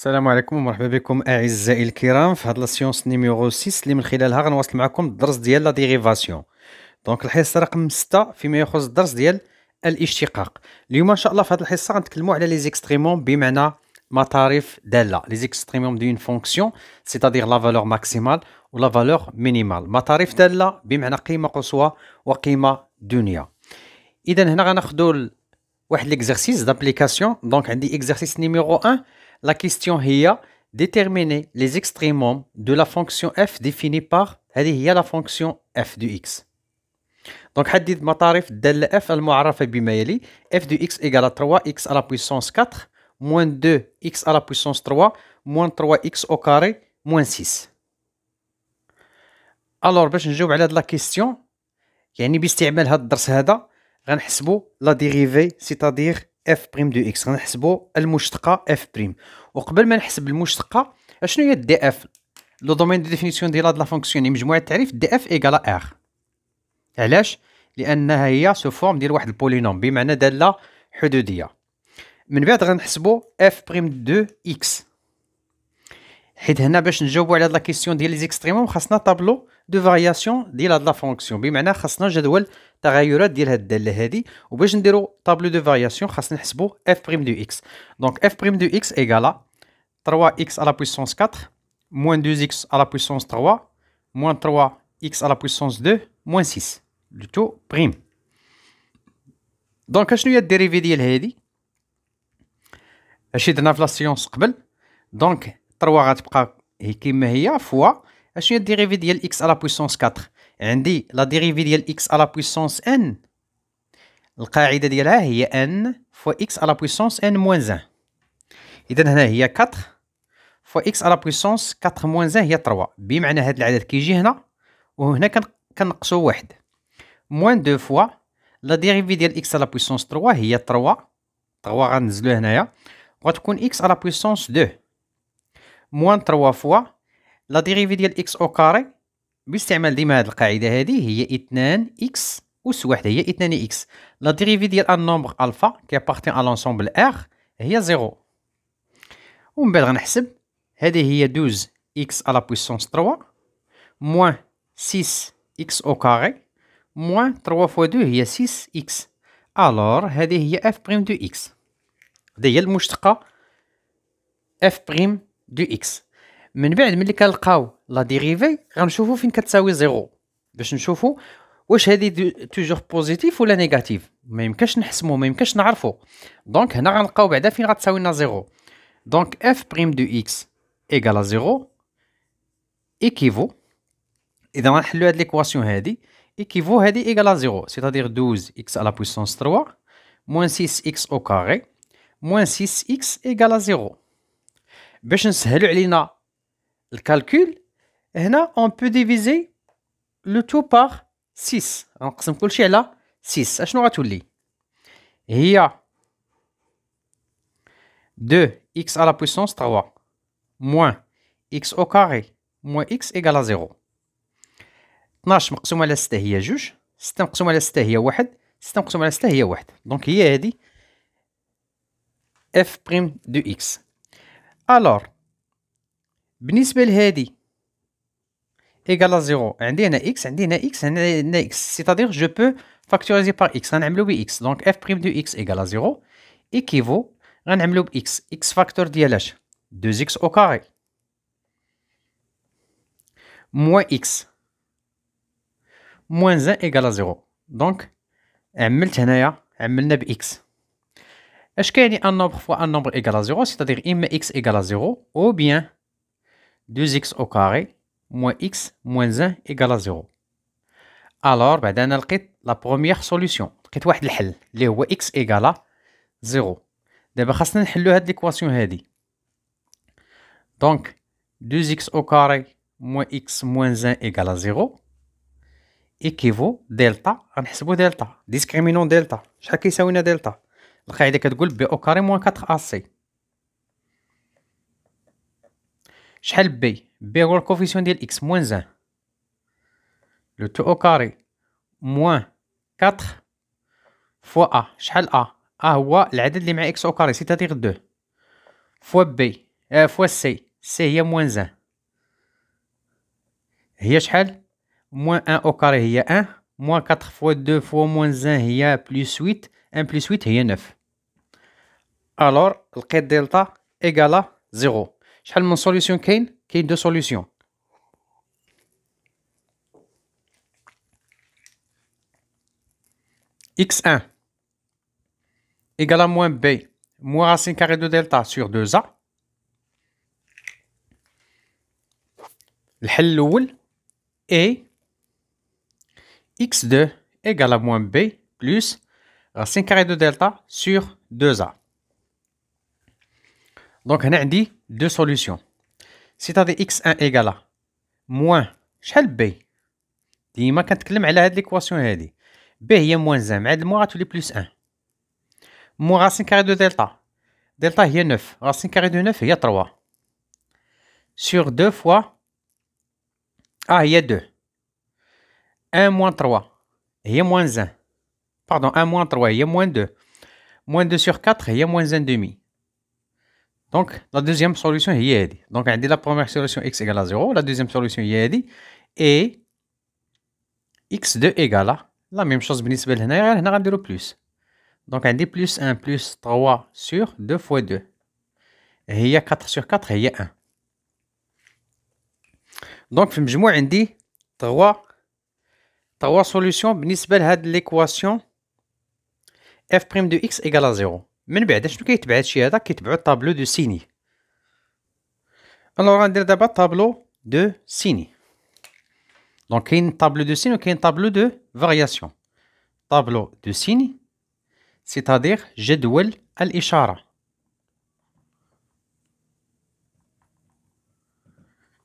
السلام عليكم ومرحبا بكم اعزائي الكرام في هاد لاسيونس نيميرو 6 اللي من خلالها غنواصل معكم الدرس ديال لا ديريفاسيون دونك الحصه رقم 6 فيما يخص الدرس ديال الاشتقاق اليوم ان شاء الله في هاد الحصه غنتكلموا على لي زيكستريموم بمعنى مطارف داله لي زيكستريمون دون فونكسيون سيتادير لا فالور ماكسيمال ولا فالور مينيمال مطارف داله بمعنى قيمه قصوى وقيمه دنيا اذا هنا غناخذوا واحد ليكزرسيس دابليكاسيون دونك عندي اكزرسيس نيميرو 1 La question est déterminer les extrémums de la fonction f définie par la fonction f de x. Donc حدد مطارف f المعرفة بما يلي f de x égale 3x à la puissance 4 moins 2x à la puissance 3 moins 3x au carré moins 6. Alors, باش نجاوب على هاد لا كيستيون يعني باستعمال هاد الدرس هذا dérivée, لا ديريفي dire اف بريم دو اكس غنحسبوا المشتقه اف بريم وقبل ما نحسب المشتقه اشنو هي دي اف لو دومين دو ديفينيسيون ديال هاد لا فونكسيون يعني مجموعه التعريف دي اف ايكالا ار علاش لانها هي سو فورم ديال واحد البولينوم بمعنى داله حدوديه من بعد غنحسبوا اف بريم دو اكس حيت هنا باش نجاوبوا على هاد لا كيسيون ديال لي زيكستريموم خاصنا طابلو دو فارياسيون ديال هاد لا فونكسيون بمعنى خاصنا جدول التغيرات ديال هاد الداله هادي وباش نديرو طابلو دو فارياسيون خاصنا نحسبو اف بريم دو اكس دونك اف بريم دو اكس ايغالا 3 اكس على بويسونس 4 موان 2 اكس على بويسونس 3 موان 3 اكس على بويسونس 2 موان 6 لو تو بريم دونك اشنو هي الديريفي ديال هادي هادشي درنا في لاسيونس قبل دونك 3 غتبقى هي كيما هي فوا اشنو هي الديريفي ديال اكس على بويسونس 4 عندي لا ديريفي ديال اكس على بويسونس ان القاعده ديالها هي ان فوا اكس على بويسونس ان موان 1 اذا هنا هي 4 فوا اكس على بويسونس 4 موان 1 هي 3 بمعنى هذا العدد كيجي هنا وهنا كنقصو واحد موان دو فوا لا ديريفي ديال اكس على بويسونس 3 هي 3 3 غنزلو هنايا وغتكون اكس على بويسونس 2 موان 3 فوا لا ديريفي ديال اكس او كاري باستعمال ديما هذه القاعده هذه هي 2 اكس اس واحده هي 2 اكس لا ديريفي ديال ان نومبر الفا كيبارتي ا لونسومبل ار هي زيرو ومن بعد غنحسب هذه هي 12 اكس على بويسونس 3 موان 6 اكس او كاري موان 3 فوا 2 هي 6 اكس الور هذه هي اف بريم دو اكس هذه هي المشتقه اف بريم دو اكس من بعد ملي كنلقاو لا ديريفي غنشوفو فين كتساوي زيرو باش نشوفو واش هادي توجور بوزيتيف ولا نيجاتيف ما يمكنش نحسمو ما يمكنش نعرفو دونك هنا غنلقاو بعدا فين غتساوي لنا زيرو دونك اف بريم دو اكس ايكالا زيرو ايكيفو اذا غنحلو هاد ليكواسيون هادي ايكيفو هادي ايكالا زيرو سيتادير 12 اكس على بويسونس 3 موان 6 اكس او كاري موان 6 اكس ايكالا زيرو باش نسهلو علينا الكالكول هنا اون بو ديفيزي لو تو بار 6 غنقسم كلشي على 6 اشنو غتولي هي 2x à la puissance 3 moins x au carré moins x égale à 0 12 مقسومه على 6 هي 2 6 مقسومه على 6 هي 1 6 مقسومه على 6 هي 1 دونك هي هادي f' دو x الور بالنسبه لهادي égal à 0. عندي هنا x, عندي هنا x, هنا x. C'est-à-dire je peux factoriser par x. غنعملو x. Donc f' de x égale à 0 équivaut غنعملو x. x facteur de 2x au carré. Moins x. Moins 1 égale à 0. Donc عملت هنايا عملنا ب x. اش كيعني un nombre fois un nombre égale à 0 C'est-à-dire إما x égale à 0 ou bien 2x au carré moins x moins 1 égale à 0. Alors, on bah, va la première solution. On a le x égale à 0. on cette équation. Donc, 2x au carré moins x moins 1 égale à 0 équivaut delta, on delta, Discriminons delta. Chaque qui est delta. On va est b au carré moins 4ac. شحال بي بي هو الكوفيسيون ديال اكس موان زان لو تو او كاري موان كاتر فوا ا شحال ا ا هو العدد اللي مع اكس او كاري سيتادير دو فوا بي اه فوا سي سي هي موان زان هي شحال موان ان او كاري هي ان موان كاتر فوا دو فوا موان زان هي بلوس ويت ان بلوس ويت هي نوف الور لقيت دلتا ايكالا زيرو شحال من k كاين كاين دو solutions. x1 égale à moins b moins racine carrée de delta sur 2a et et x2 égale à moins b plus racine carrée de delta sur 2a donc on a dit deux solutions. Si tu as x1 égale à moins شحال بي ديما كنتكلم على هاد ليكواسيون هادي بي هي موان زان مع tous غتولي بلس ان racine كاري دلتا دلتا هي 9 Racine كاري de 9 هي 3 Sur 2 fois, a هي 2 1 moins 3 هي moins 1. Pardon, 1 moins 3 هي moins 2 Moins 2 sur 4 هي moins 1 demi. Donc, la deuxième solution est ici. Donc, on la première solution x égale à 0, la deuxième solution est Et x2 égale à la même chose on a هنا le plus. Donc, on dit plus 1 plus 3 sur 2 fois 2. Et 4 sur 4 a 1. Donc, في المجموع عندي 3 3 solutions بالنسبة de l'équation f' de x égale à 0. من بعد شنو كيتبع هادشي هذا كيتبعو الطابلو دو سيني الوغ غندير دابا طابلو دو سيني دونك كاين طابلو دو سيني وكاين طابلو دو فارياسيون طابلو دو سيني سيتادير جدول الاشاره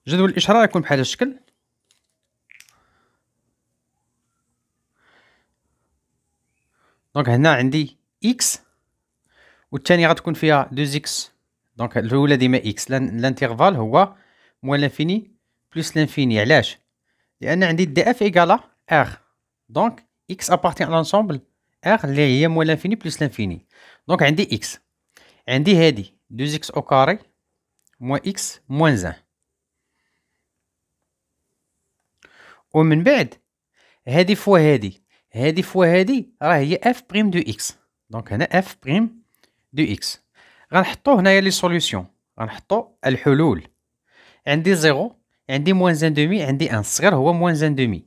جدول الاشاره يكون بحال الشكل دونك هنا عندي اكس والثاني غتكون فيها 2 اكس دونك الاولى ديما اكس لانترفال هو موان لانفيني بلس لانفيني علاش لان عندي دي اف ايكالا إيه ار دونك اكس ابارتيان لونسومبل ار اللي هي موان لانفيني بلس لانفيني دونك عندي اكس عندي هادي 2 اكس او كاري موان اكس موان زان ومن بعد هادي فوا هادي هادي فوا هادي راه هي اف بريم دو اكس دونك هنا اف بريم دو اكس غنحطو هنايا لي سوليوشن غنحطو الحلول عندي زيرو عندي موان زان دومي عندي ان الصغير هو موان زان دومي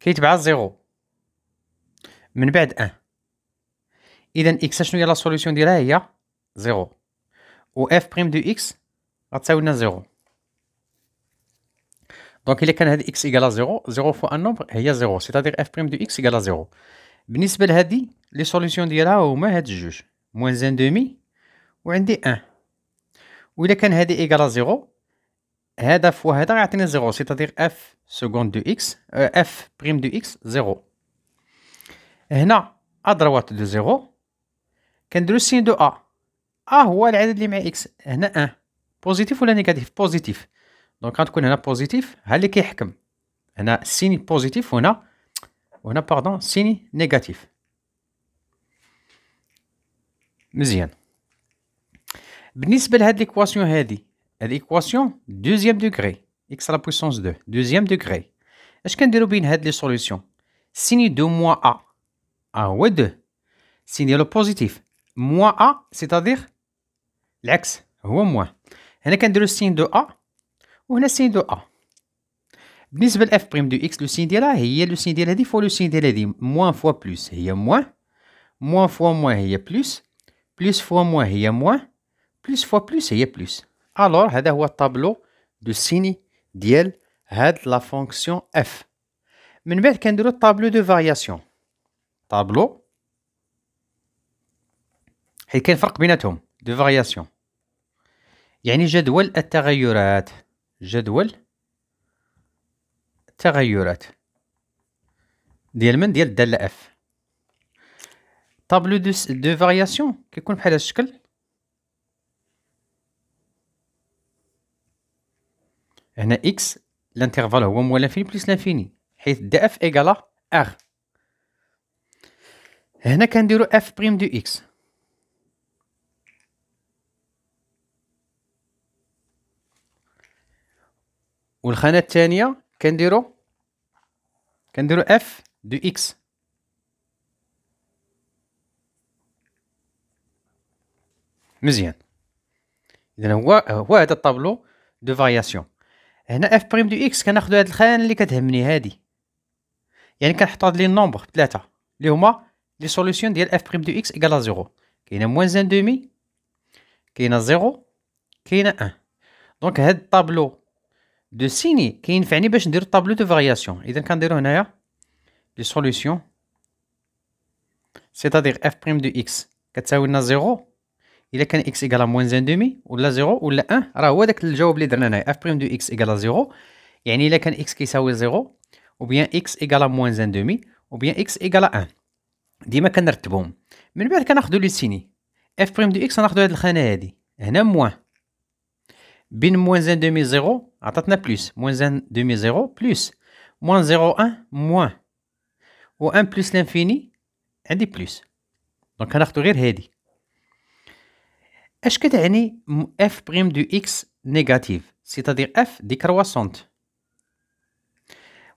كيتبع زيرو من بعد ان اذا اكس شنو هي لا سوليوشن ديالها هي زيرو و اف بريم دو اكس لنا زيرو دونك الا كان هاد اكس ايكالا زيرو زيرو فوا ان نومبر هي زيرو سيتادير اف بريم دو اكس ايكالا زيرو بالنسبه لهادي لي سوليسيون ديالها هما هاد الجوج موان زان دومي وعندي ان الا كان هادي ايكالا زيرو هذا فوا هذا غيعطيني زيرو سيتادير اف سكوند دو اكس اف بريم دو اكس زيرو هنا ادروات دو زيرو كنديرو سين دو ا ا هو العدد اللي مع اكس هنا ان بوزيتيف ولا نيجاتيف بوزيتيف دونك غتكون هنا بوزيتيف ها اللي كيحكم هنا سين بوزيتيف هنا Oh, On a, pardon, signe négatif. Bien. Par rapport à cette équation, l'équation deuxième degré, x à la puissance 2, deuxième degré, est ce qu'on peut dire de cette solution Signe de moins a, a ou 2, signe positif, moins a, c'est-à-dire, l'axe, ou moins. On peut dire signe de a, ou signe de a. بالنسبه لاف بريم دو اكس لو سين ديالها هي لو سين ديال هذه فوا لو سين ديال هذه موان فوا بلوس هي موان موان فوا موان هي بلوس بلوس فوا موان هي موان بلوس فوا بلوس هي بلوس الور هذا هو الطابلو دو سيني ديال هاد لا فونكسيون اف من بعد كنديرو الطابلو دو فارياسيون طابلو حيت كاين فرق بيناتهم دو فارياسيون يعني جدول التغيرات جدول تغيرات ديال من ديال الداله اف طابلو دو دو فارياسيون كيكون بحال هذا الشكل هنا اكس الانترفال هو موالا لانفيني بليس لانفيني حيث دي اف ايكالا ار هنا كنديرو اف بريم دو اكس والخانه الثانيه كنديرو كنديرو اف دو اكس مزيان اذا هو هو هذا الطابلو دو فارياسيون هنا اف بريم دو اكس كناخدو هذه الخانه اللي كتهمني هذه يعني كنحط هاد لي نومبر ثلاثة اللي هما لي سوليسيون ديال اف بريم دو اكس ايكالا زيرو كاينه موانز ان دومي كاينه زيرو كاينه ان دونك هاد الطابلو دو سيني كينفعني باش ندير طابلو دو فارياسيون اذا كنديرو هنايا لي سوليسيون سيتادير اف بريم دو اكس كتساوي لنا زيرو الا كان اكس ايكالا موانز ان دومي ولا زيرو ولا ان راه هو داك الجواب اللي درنا هنايا اف بريم دو اكس ايكالا زيرو يعني الا كان اكس كيساوي زيرو وبيان اكس ايكالا موانز ان دومي وبيان اكس ايكالا ان ديما كنرتبهم من بعد كناخدو لي سيني اف بريم دو اكس ناخدو هاد الخانه هادي هنا موان بين موانز ان دومي زيرو عطتنا بلس موان زان دومي زيرو بلس موان زيرو ان موان و ان بلس لانفيني عندي بلس دونك هناخدو غير هادي اش كتعني اف بريم دو اكس نيجاتيف سيتادير اف دي كرواسونت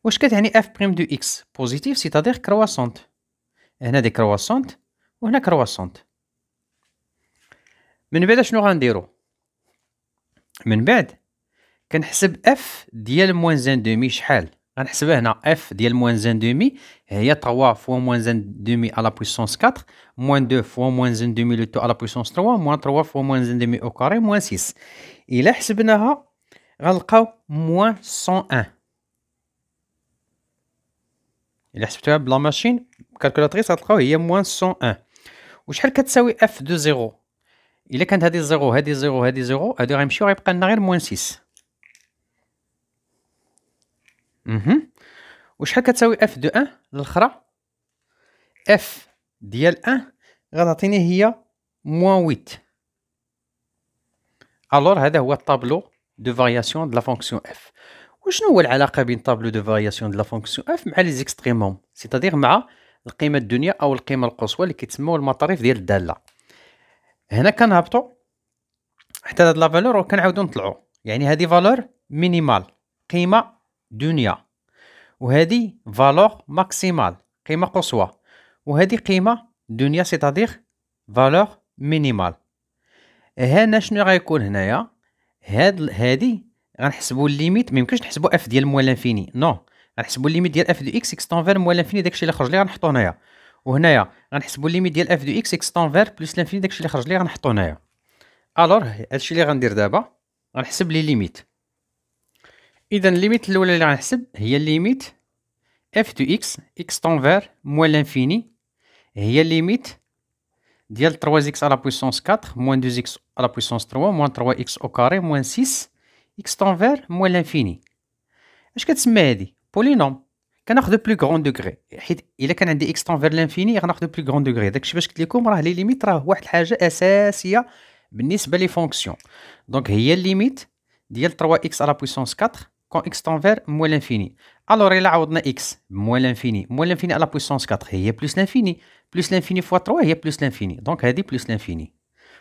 واش كتعني اف بريم دو اكس بوزيتيف سيتادير كرواسونت هنا دي كرواسونت وهنا كرواسونت من بعد شنو غنديرو من بعد كنحسب اف ديال موان زان دومي شحال غنحسبها هنا اف ديال موان زان دومي هي 3 فوا موان زان دومي على بويسونس 4 موان 2 فوا موان زان دومي لو تو على بويسونس 3 موان 3 فوا موان زان دومي او كاري موان 6 الى حسبناها غنلقاو موان 101 الى حسبتوها بلا ماشين كالكولاتريس غتلقاو هي موان 101 وشحال كتساوي اف دو زيرو الا كانت هذه زيرو هذه زيرو هذه زيرو هادو غيمشيو غيبقى لنا غير موان 6 اها وشحال كتساوي اف دو ان الاخرى اف ديال ان غتعطيني هي موان 8 الور هذا هو الطابلو دو فارياسيون دو لا فونكسيون اف وشنو هو العلاقه بين طابلو دو فارياسيون دو لا فونكسيون اف مع لي زيكستريموم سيتادير مع القيمه الدنيا او القيمه القصوى اللي كيتسموا المطاريف ديال الداله هنا كنهبطوا حتى هاد لا فالور وكنعاودو نطلعو يعني هادي فالور مينيمال قيمه دنيا وهذه فالور ماكسيمال قيمة قصوى وهذه قيمة دنيا سيتادير فالور مينيمال هنا شنو غيكون هنايا هاد هادي غنحسبوا الليميت ما يمكنش نحسبوا اف ديال موال انفيني نو غنحسبوا الليميت ديال اف دو اكس اكس فير موال انفيني داكشي اللي خرج لي غنحطو هنايا وهنايا غنحسبوا الليميت ديال اف دو اكس اكس فير بلس لانفيني داكشي اللي خرج لي غنحطو هنايا الور هادشي اللي غندير دابا غنحسب لي ليميت اذا الليميت الاولى اللي غنحسب هي الليميت اف دو اكس اكس طونفير موان لانفيني هي الليميت ديال 3 اكس على بويسونس 4 موان 2 اكس على بويسونس 3 موان 3 اكس او كاري موان 6 اكس طونفير موان لانفيني اش كتسمى هادي بولينوم كناخذ بلو غرون دوغري حيت الا كان عندي اكس طونفير لانفيني غناخذ بلو غرون دوغري داكشي باش قلت لكم راه لي ليميت راه واحد الحاجه اساسيه بالنسبه لي فونكسيون دونك هي الليميت ديال 3 اكس على بويسونس 4 كون اكس تنفير موال لانفيني الوغ الا عوضنا اكس موال لانفيني موال لانفيني على بويسونس 4 هي بلوس لانفيني بلوس لانفيني فوا 3 هي بلوس لانفيني دونك هادي بلوس لانفيني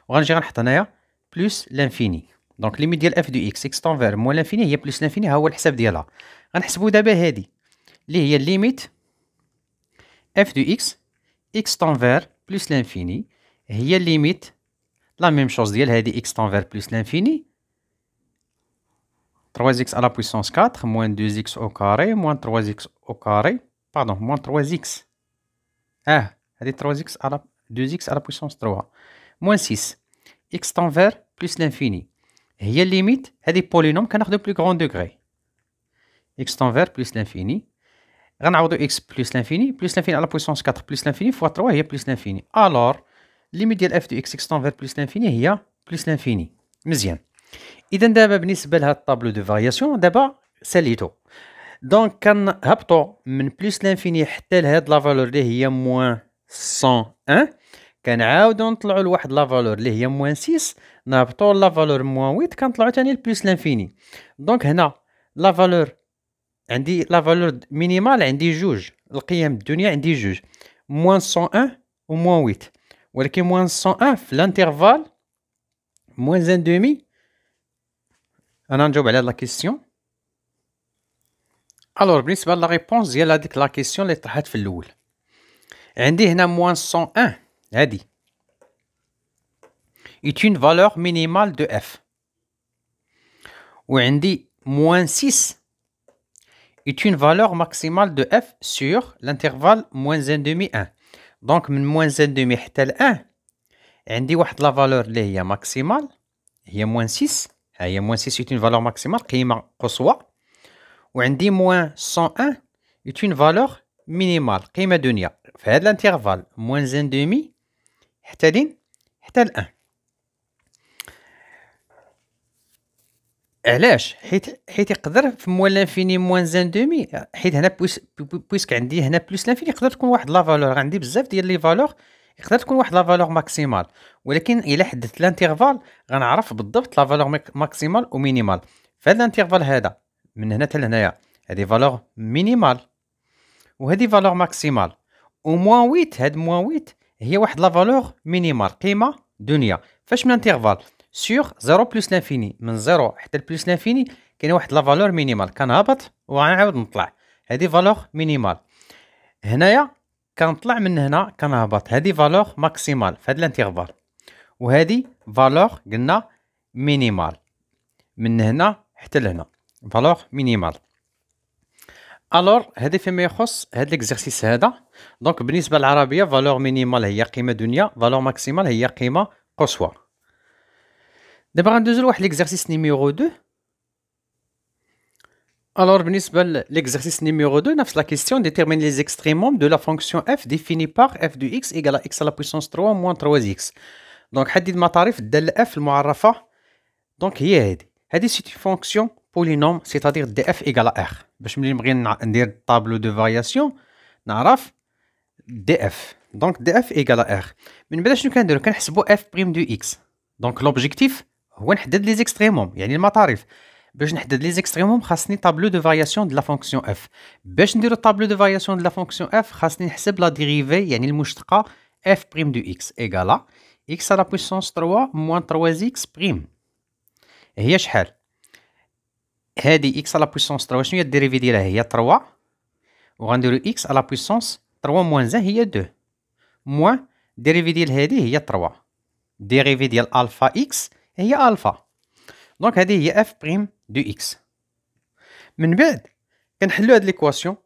وغنجي غنحط هنايا بلوس لانفيني دونك ليميت ديال اف دو اكس اكس تنفير موال لانفيني هي بلوس لانفيني ها هو الحساب ديالها غنحسبو دابا هادي اللي هي ليميت اف دو اكس اكس تنفير بلوس لانفيني هي ليميت لا ميم شوز ديال هادي اكس تنفير بلوس لانفيني 3x à la puissance 4 moins 2x au carré moins 3x au carré, pardon, moins 3x. Ah, 3x à la 2x à la puissance 3 moins 6 x tend vers plus l'infini. limite, هي qui هذه a de plus grand degré. x tend vers plus l'infini. de x plus l'infini plus l'infini à la puissance 4 plus l'infini fois 3 il y a plus l'infini. Alors, limite de f de x x tend vers plus l'infini il y a plus l'infini. مزيان اذا دابا بالنسبه لهاد الطابلو دو فارياسيون دابا ساليتو دونك كنهبطو من بلس لانفيني حتى لهاد لا فالور اللي هي موان 101 كنعاودو نطلعو لواحد لا فالور اللي هي موان 6 نهبطو لا فالور موان 8 كنطلعو ثاني لبلس لانفيني دونك هنا لا فالور عندي لا فالور مينيمال عندي جوج القيم الدنيا عندي جوج موان 101 و موان 8 ولكن موان 101 في لانترفال موان زان دومي انا نجاوب على لا كيسيون الوغ بالنسبه لا ريبونس ديال هذيك لا كيسيون اللي طرحت في الاول عندي هنا موان 101 هادي est une valeur minimale de f وعندي moins 6 est une ماكسيمال دو اف f لانترفال موان زان دومي 1 دونك من موان زان دومي حتى ل 1 عندي واحد لا فالور اللي هي ماكسيمال هي موان 6 ها هي موان 6 اون فالور ماكسيمال قيمه قصوى وعندي موان 101 ايت اون فالور مينيمال قيمه دنيا في هذا الانترفال موان زان دومي حتى لين حتى الان علاش حيت حيت يقدر في موان لانفيني موان زان دومي حيت هنا بويسك عندي هنا بلوس لانفيني يقدر تكون واحد لا فالور عندي بزاف ديال لي فالور يقدر تكون واحد لا فالور ماكسيمال ولكن الا حددت الانترفال غنعرف بالضبط لا فالور ماكسيمال ومينيمال فهاد الانترفال هذا من هنا حتى لهنايا هادي فالور مينيمال وهادي فالور ماكسيمال وموان 8 هاد موان 8 هي واحد لا فالور مينيمال قيمه دنيا فاش من انترفال سيغ زيرو بلس لانفيني من زيرو حتى بلس لانفيني كاين واحد لا فالور مينيمال كنهبط وغنعاود نطلع هادي فالور مينيمال هنايا كنطلع من هنا كنهبط هذه فالور ماكسيمال في هذا الانترفال وهذه فالور قلنا مينيمال من هنا حتى لهنا فالور مينيمال الور هذه فيما يخص هذا ليكزيرسيس هذا دونك بالنسبه للعربيه فالور مينيمال هي قيمه دنيا فالور ماكسيمال هي قيمه قصوى دابا غندوزو لواحد ليكزيرسيس نيميرو 2 Alors, l'exercice numéro 2, la question détermine les extrémums de la fonction f définie par f de x égale à x à la puissance 3 moins 3x. Donc, حدد مطارف دل f المعرفة. Donc, هي هذه. هذه c'est une fonction polynôme, c'est-à-dire df égale à r. باش ملي نبغي ندير طابلو de variation, نعرف df. Donc, df égale à r. من بعد شنو كنديرو كنحسبو f' de x. Donc, l'objectif هو نحدد les extrémums, يعني matières. باش نحدد لي زيكستريموم خاصني طابلو دو فارياسيون دو لا فونكسيون اف باش نديرو طابلو دو فارياسيون دو لا فونكسيون اف خاصني نحسب لا ديريفي يعني المشتقه اف بريم دو اكس ايغالا اكس على بويسونس 3 موان 3 اكس بريم هي شحال هادي اكس على بويسونس 3 شنو هي الديريفي ديالها هي 3 وغنديرو اكس على بويسونس 3 موان زان هي 2 موان ديريفي ديال هادي هي 3 ديريفي ديال الفا اكس هي الفا دونك هذه هي اف بريم دو اكس من بعد كنحلو هاد ليكواسيون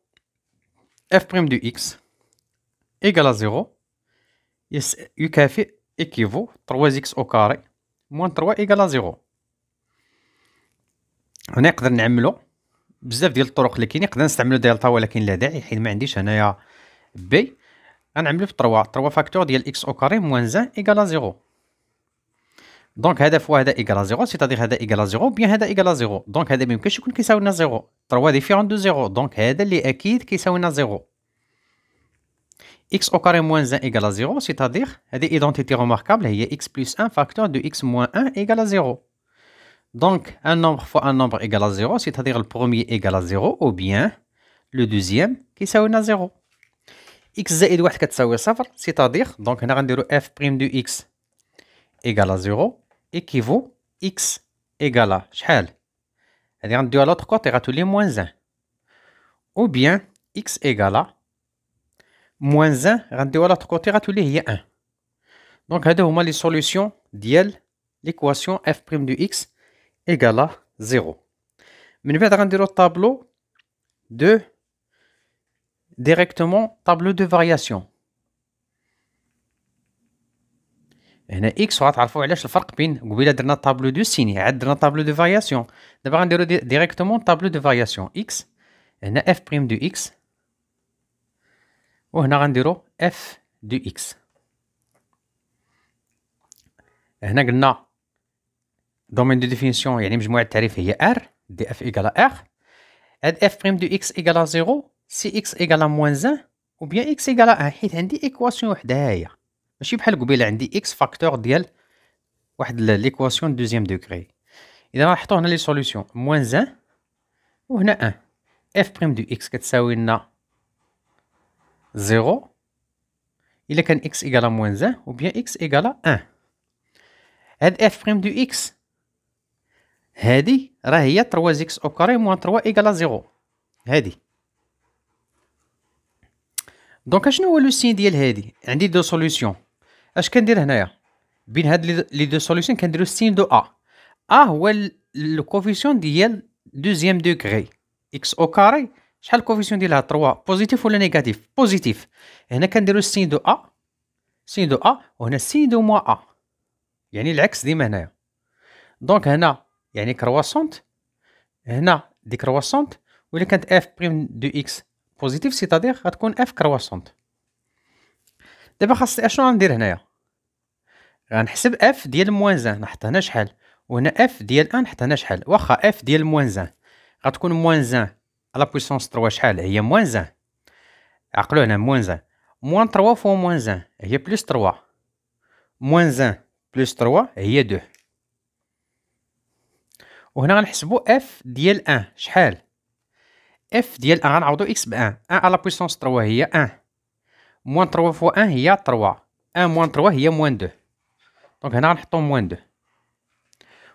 اف بريم دو اكس ايكالا زيرو يكافئ ايكيفو 3 اكس او كاري موان 3 ايكالا زيرو هنا نقدر نعملو بزاف ديال الطرق اللي كاينين نقدر نستعملو دلتا ولكن لا داعي حيت ما عنديش هنايا بي غنعملو في 3 3 فاكتور ديال اكس او كاري موان زان ايكالا زيرو Donc دونك هذا فوا هذا à 0 c'est-à-dire 0 بيان هذا à 0 دونك هذا ما يمكنش يكون كيساوي لنا 0 3 ديفيرون de 0 donc هذا équides qui sont à 0 x au carré moins 1 égale à 0, c'est-à-dire, des identités remarquable, il y a x plus 1 facteur de x moins 1 égale à 0. Donc, un nombre fois un nombre égale à 0, c'est-à-dire le premier égale à 0, ou bien le deuxième qui s'aoune à 0. x est 1 qui à 0, c'est-à-dire, donc, on a rendu f' de x égale à 0, Équivaut x égal à, je suis allé, je à l'autre côté, je suis allé à moins 1. Ou bien x égal à moins 1, je suis à l'autre côté, je suis allé à 1. Donc, je suis allé à la solution, l'équation f' de x égal à 0. Je vais vous donner un tableau de, directement, tableau de variation. هنا اكس وغتعرفوا علاش الفرق بين قبيله درنا طابلو دو سيني عاد درنا طابلو دو فارياسيون دابا غنديرو ديريكتومون طابلو دو فارياسيون اكس هنا اف بريم دو اكس وهنا غنديرو اف دو اكس هنا قلنا دومين دو ديفينيسيون يعني مجموعه التعريف هي ار دي اف ايكالا ار هاد اف بريم دو اكس ايكالا زيرو سي اكس ايكالا موان زان وبيان اكس ايكالا ان حيت عندي ايكواسيون وحده هايا ماشي بحال قبيله عندي اكس فاكتور ديال واحد ليكواسيون دوزيام دوغري اذا نحطو هنا لي سوليوشن موان زان وهنا ان اف بريم دو اكس كتساوي لنا زيرو الا كان اكس ايكالا موان زان بيان اكس ايكالا ان هاد اف بريم دو اكس هادي راه هي 3 اكس او كاري موان 3 ايكالا زيرو هادي دونك اشنو هو لو سين ديال هادي عندي دو سوليوشن اش كندير هنايا بين هاد لي دو سوليوشن كنديرو سين دو ا ا هو لو كوفيسيون ديال دوزيام دوغري اكس او كاري شحال الكوفيسيون ديالها 3 بوزيتيف ولا نيجاتيف بوزيتيف هنا كنديرو سين دو ا سين دو ا وهنا سين دو موا ا يعني العكس ديما هنايا دونك هنا يعني كرواسونت هنا دي كرواسونت ولا كانت اف بريم دو اكس بوزيتيف سيتادير غتكون اف كرواسونت دابا خاصني اشنو غندير هنايا غنحسب اف ديال موان زان نحط هنا شحال وهنا اف ديال ان نحط هنا شحال واخا اف ديال موان زان غتكون موان زان لا بويسونس 3 شحال هي موان زان عقلوا هنا موان زان موان 3 فوا موان زان هي بلس 3 موان زان بلس 3 هي 2 وهنا غنحسبو اف ديال ان شحال اف ديال ان غنعوضو اكس ب ان ان على بويسونس 3 هي ان موان 3 فوا 1 هي 3 1 موان 3 هي موان 2 دونك هنا غنحطو موان 2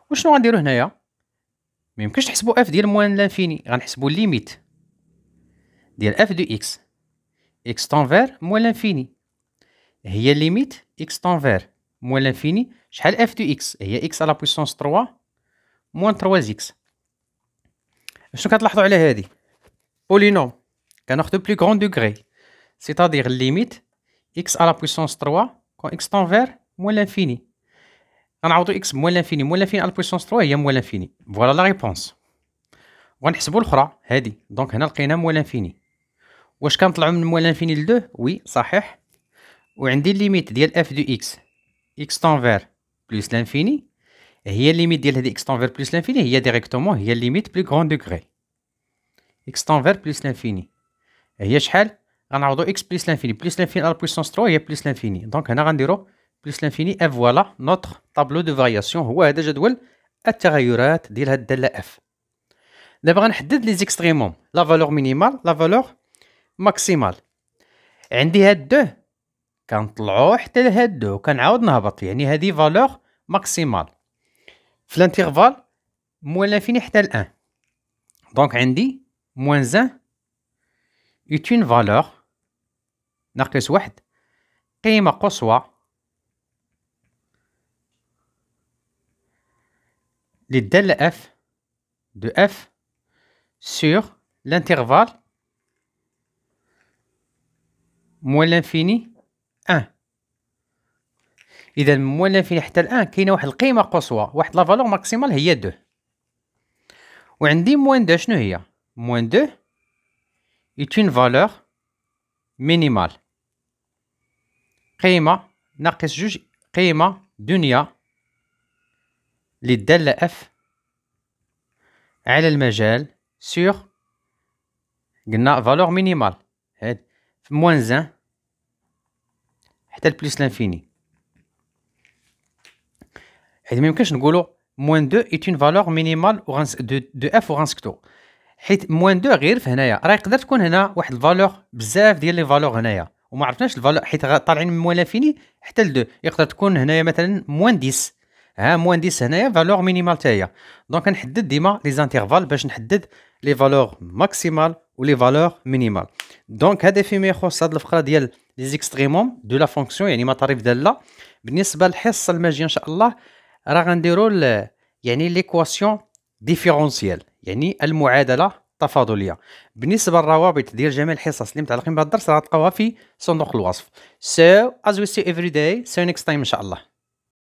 وشنو غنديرو هنايا ميمكنش نحسبو اف ديال موان لانفيني غنحسبو ليميت ديال اف دو اكس اكس تنفير موان لانفيني هي ليميت اكس تنفير موان لانفيني شحال اف دو اكس هي اكس على بويسونس 3 موان 3 زيكس شنو كتلاحظو على هادي بولينوم كناخدو بلو كرون دوغري سيتادير ليميت اكس على بويسونس 3 كون اكس تنفير موان لانفيني غنعوضو اكس بموان لانفيني موان لانفيني على بويسونس 3 هي موان لانفيني فوالا لا غيبونس وغنحسبو الاخرى هادي دونك هنا لقينا موان لانفيني واش كنطلعو من موان لانفيني ل 2 وي صحيح وعندي ليميت ديال اف دو اكس اكس تنفير بلس لانفيني هي ليميت ديال هادي اكس تنفير بلس لانفيني هي ديريكتومون هي ليميت بلو كغون دوغري اكس تنفير بلس لانفيني هي شحال غنعوضو اكس بليس لانفيني بليس لانفيني على بويسونس 3 هي بليس لانفيني دونك هنا غنديرو بليس لانفيني اف فوالا نوتر طابلو دو فارياسيون هو هذا جدول التغيرات ديال هاد الداله اف دابا غنحدد لي زيكستريموم لا فالور مينيمال لا فالور ماكسيمال عندي هاد دو كنطلعو حتى لهاد دو كنعاود نهبط يعني هادي فالور ماكسيمال في الانترفال موان لانفيني حتى لان دونك عندي موان زان est une valeur ناقص واحد قيمة قصوى للدالة f دو f sur l'intervalle موال لانفيني ان اذا موال لانفيني حتى الان كاينه واحد القيمة قصوى واحد لافالور ماكسيمال هي دو وعندي موان دو شنو هي موان دو est une valeur minimale قيمة ناقص جوج قيمة دنيا للدالة دالة اف على المجال سيغ قلنا فالور مينيمال هاد موان زان حتى لبليس لانفيني حيت ميمكنش نقولو موان دو ايت اون فالور مينيمال وغنس دو, دو اف وغنسكتو حيت موان دو غير في هنايا راه يقدر تكون هنا واحد الفالور بزاف ديال لي فالور هنايا وما عرفناش الفالور حيت طالعين من موان لافيني حتى لدو يقدر تكون هنايا مثلا موان 10 ها موان 10 هنايا فالور مينيمال تاعي دونك نحدد ديما لي زانترفال باش نحدد لي فالور ماكسيمال ولي فالور مينيمال دونك هذا فيما يخص هذه الفقره ديال لي زيكستريموم دو لا فونكسيون يعني مطاريف داله بالنسبه للحصه الماجيه ان شاء الله راه غنديروا يعني ليكواسيون ديفيرونسيال يعني المعادله تفاضليه بالنسبه للروابط ديال جميع الحصص اللي متعلقين بهذا الدرس غتلقاوها في صندوق الوصف سو از وي سي افري داي سو نيكست تايم ان شاء الله